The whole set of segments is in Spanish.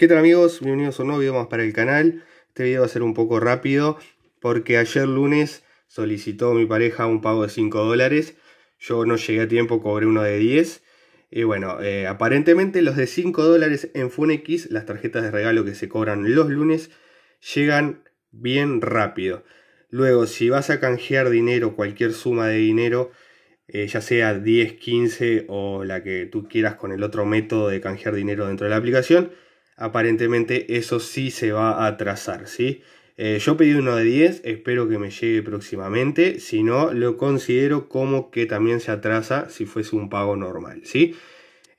¿Qué tal amigos? Bienvenidos a un nuevo video más para el canal. Este video va a ser un poco rápido porque ayer lunes solicitó mi pareja un pago de 5 dólares. Yo no llegué a tiempo, cobré uno de 10. Y bueno, eh, aparentemente los de 5 dólares en FunX, las tarjetas de regalo que se cobran los lunes, llegan bien rápido. Luego, si vas a canjear dinero, cualquier suma de dinero, eh, ya sea 10, 15 o la que tú quieras con el otro método de canjear dinero dentro de la aplicación, aparentemente eso sí se va a atrasar, ¿sí? Eh, yo pedí uno de 10, espero que me llegue próximamente, si no lo considero como que también se atrasa si fuese un pago normal, ¿sí?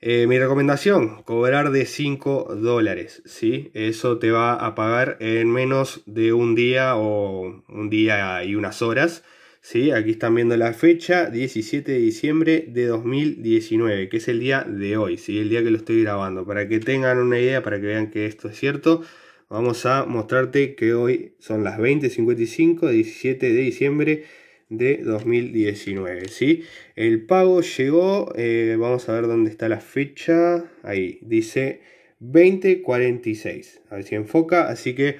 Eh, mi recomendación, cobrar de 5 dólares, ¿sí? Eso te va a pagar en menos de un día o un día y unas horas. ¿sí? Aquí están viendo la fecha, 17 de diciembre de 2019, que es el día de hoy, ¿sí? El día que lo estoy grabando. Para que tengan una idea, para que vean que esto es cierto, vamos a mostrarte que hoy son las 20.55, 17 de diciembre de 2019, ¿sí? El pago llegó, eh, vamos a ver dónde está la fecha, ahí, dice 20.46, a ver si enfoca, así que...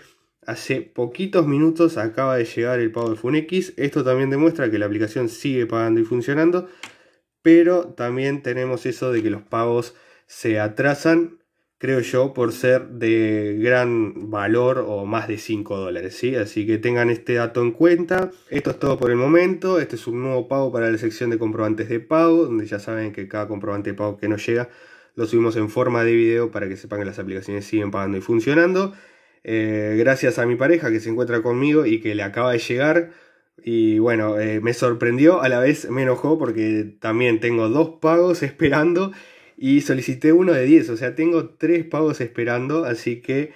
Hace poquitos minutos acaba de llegar el pago de X. Esto también demuestra que la aplicación sigue pagando y funcionando. Pero también tenemos eso de que los pagos se atrasan, creo yo, por ser de gran valor o más de 5 dólares. ¿sí? Así que tengan este dato en cuenta. Esto es todo por el momento. Este es un nuevo pago para la sección de comprobantes de pago, donde ya saben que cada comprobante de pago que nos llega lo subimos en forma de video para que sepan que las aplicaciones siguen pagando y funcionando. Eh, gracias a mi pareja que se encuentra conmigo y que le acaba de llegar. Y bueno, eh, me sorprendió, a la vez me enojó porque también tengo dos pagos esperando y solicité uno de 10, o sea, tengo tres pagos esperando, así que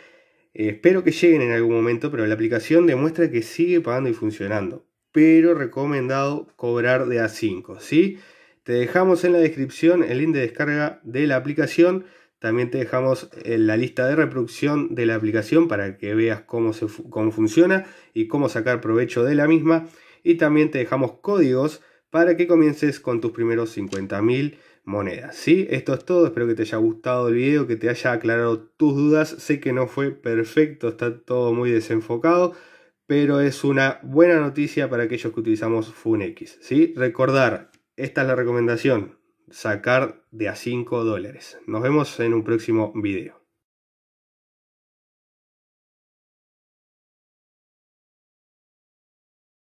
eh, espero que lleguen en algún momento, pero la aplicación demuestra que sigue pagando y funcionando. Pero recomendado cobrar de A5, ¿sí? Te dejamos en la descripción el link de descarga de la aplicación. También te dejamos eh, la lista de reproducción de la aplicación para que veas cómo, se, cómo funciona y cómo sacar provecho de la misma. Y también te dejamos códigos para que comiences con tus primeros 50.000 monedas. ¿sí? Esto es todo, espero que te haya gustado el video, que te haya aclarado tus dudas. Sé que no fue perfecto, está todo muy desenfocado, pero es una buena noticia para aquellos que utilizamos FunX. ¿sí? Recordar, esta es la recomendación, sacar de a 5 dólares. Nos vemos en un próximo video.